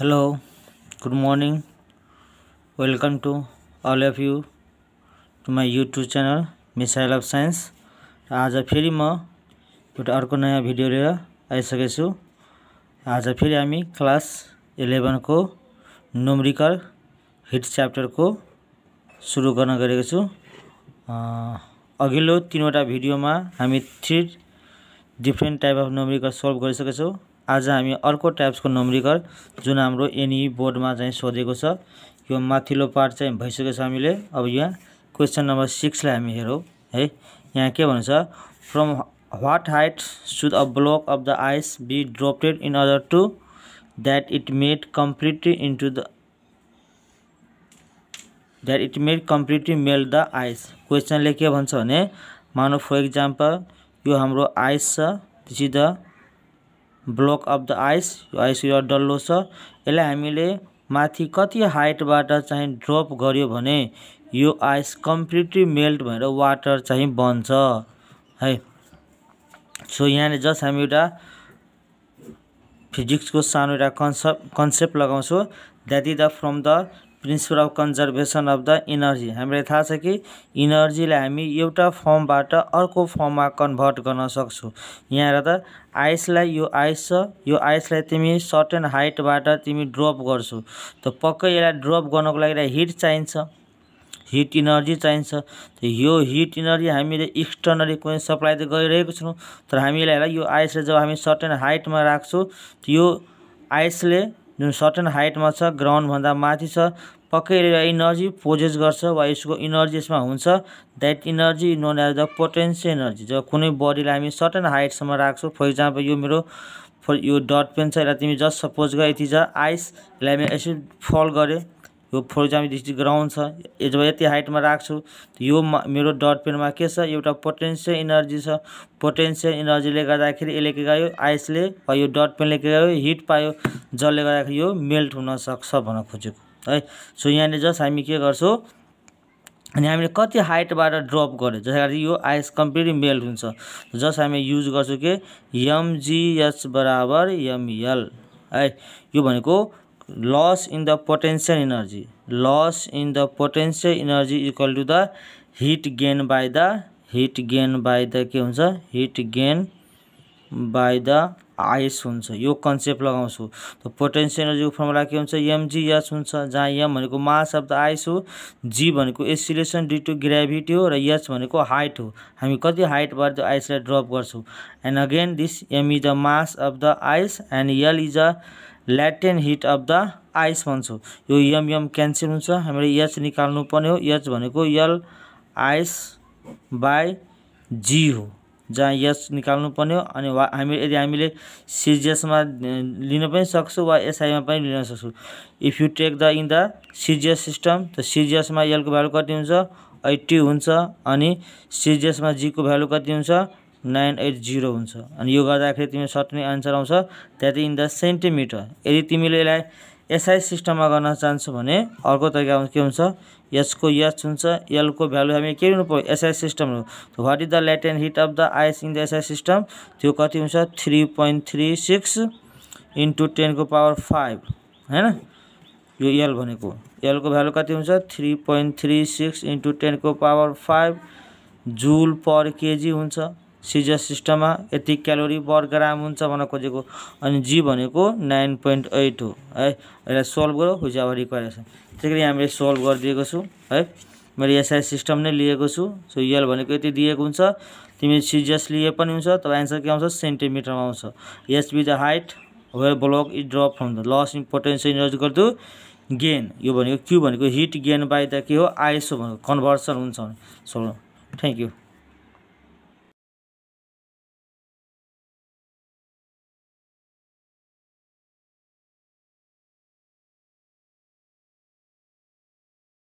hello good morning welcome to all of you to my youtube channel missile of science आज फेरि म एउटा अर्को नयाँ भिडियो लिएर आइसकेछु आज फेरि हामी क्लास इलेभेनको नोमरिकल हिट च्याप्टरको सुरु गर्न गएको छु अघिल्लो तिनवटा भिडियोमा हामी three different type of numerical solve गरिसकेछौँ आज हामी अर्को टाइप्सको नम्बरिकल जुन हाम्रो एनई e बोर्डमा चाहिँ सोधेको छ यो माथिल्लो पार्ट चाहिँ भइसकेको छ हामीले अब यहाँ क्वेसन नम्बर सिक्सलाई हामी हेरौँ है यहाँ के भन्छ from what height should a block of the ice be dropped in order to that it may completely into the that it may completely melt the ice क्वेसनले के भन्छ भने मानव फर इक्जाम्पल यो हाम्रो आइस छ पछि the block of the ice यो आइस यो डल्लो छ यसलाई हामीले माथि कति हाइटबाट चाहिँ ड्रप गऱ्यो भने यो आइस कम्प्लिटली मेल्ट भएर वाटर चाहिँ बन्छ है सो यहाँनिर जस्ट हामी एउटा फिजिक्सको सानो एउटा कन्सेप्ट कन्सेप्ट लगाउँछौँ that is the from the principle of conservation of the energy हामीलाई थाहा छ कि इनर्जीलाई हामी एउटा फर्मबाट अर्को फर्ममा कन्भर्ट गर्न सक्छौँ यहाँ त आइसलाई यो आइस छ यो आइसलाई तिमी सर्टेन हाइटबाट तिमी ड्रप गर्छौ त पक्कै यसलाई ड्रप गर्नको लागि हिट चाहिन्छ हिट इनर्जी चाहिन्छ यो हिट इनर्जी हामीले एक्सटर्नली कुनै सप्लाई त गरिरहेको छौँ तर हामीलाई यो आइसलाई जब हामी सर्टेन हाइटमा राख्छौँ यो आइसले जुन सर्टन हाइटमा छ ग्राउन्डभन्दा माथि छ पक्कै यसले इनर्जी पोजेस गर्छ वा यसको इनर्जी यसमा हुन्छ that energy known as the potential energy जब कुनै बडीलाई हामी सर्टन हाइटसम्म राख्छौँ फर इक्जाम्पल यो मेरो यो डट पेन छ यसलाई तिमी जस्ट सपोज गर यति छ आइस यसलाई यसरी फल गरेँ यो फोरजामी इक्जाम्पल डिस्ट्रिक्ट ग्राउन्ड छ जब यति हाइटमा राख्छु यो मेरो डट पेनमा के छ एउटा पोटेन्सियल इनर्जी छ पोटेन्सियल इनर्जीले गर्दाखेरि यसले के गर्यो आइसले यो डट पेनले के गर्यो हिट पायो जसले गर्दाखेरि यो मेल्ट हुनसक्छ भन्न खोजेको है सो यहाँनिर जस्ट हामी के गर्छौँ अनि हामीले कति हाइटबाट ड्रप गर्यो जसले गर्दा यो आइस कम्प्लिटली मेल्ट हुन्छ जस हामी युज गर्छौँ के एमजिएच बराबर एमएल है यो भनेको loss in the potential energy loss in the potential energy equal to the heat gain by the heat gain by the के हुन्छ heat gain by the ice हुन्छ यो कन्सेप्ट लगाउँछु त पोटेन्सियल एनर्जीको फर्मुला के हुन्छ एमजी एच हुन्छ जहाँ एम भनेको मास अफ द आइस हो जी भनेको एसिलेसन ड्यु टु ग्रेभिटी हो र एच भनेको हाइट हो हामी कति हाइटबाट त्यो आइसलाई ड्रप गर्छौँ and again this M is the mass of the ice and L is a latent heat of the ice भन्छौँ यो यम यम क्यान्सल हुन्छ हामीले एच निकाल्नुपर्ने हो एच भनेको यल आइस बाई जी हो जहाँ यस पर्ने हो अनि वा हामी यदि हामीले सिजिएसमा लिन पनि सक्छौँ वा एसआईमा पनि लिन सक्छौँ if you take the in the CGS system त सिजिएसमा एलको भ्यालु कति हुन्छ एट्टी हुन्छ अनि सिजिएसमा जीको भ्यालु कति हुन्छ नाइन एट जिरो हुन्छ अनि यो गर्दाखेरि तिमी सर्ट नै आन्सर आउँछ त्यहाँदेखि इन द सेन्टिमिटर यदि तिमीले यसलाई एसआई सिस्टममा गर्न चाहन्छु भने अर्को तरिका के हुन्छ यसको यच हुन्छ एलको भ्यालु हामी के लिनु पऱ्यो SI system what is the latent heat of the ice in the SI system त्यो कति हुन्छ three point three six into टेनको पावर फाइभ होइन यो एल भनेको एलको भ्यालु कति हुन्छ three point three six into टेनको power five joule per KG हुन्छ सिजर सिस्टममा यति क्यालोरी पर ग्राम हुन्छ भन्न खोजेको अनि जी भनेको नाइन पोइन्ट एट हो है यसलाई सल्भ गरौँ हुइज अब रिक्वायरेसन त्यसै गरी हामीले सल्भ गरिदिएको छु है मैले एसआई सिस्टम नै लिएको छु सो यल भनेको यति दिएको हुन्छ तिमी सिजिएस लिए पनि हुन्छ तर एन्सर के आउँछ सेन्टिमिटरमा आउँछ यस with the height where block is drop from the loss in potential इनर्जिकल गर्दु गेन यो भनेको क्यु भनेको हिट गेन बाई द के हो आइसो भनेको कन्भर्सन हुन्छ सो थ्याङ्क यू